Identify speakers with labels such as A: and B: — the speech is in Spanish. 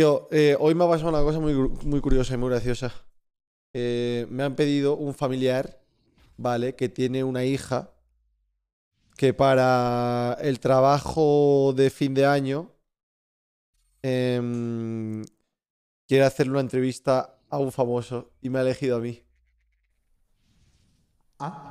A: Eh, hoy me ha pasado una cosa muy, curiosa y muy graciosa. Eh, me han pedido un familiar, ¿vale? Que tiene una hija que para el trabajo de fin de año em, quiere hacerle una entrevista a un famoso y me ha elegido a mí.
B: Ah.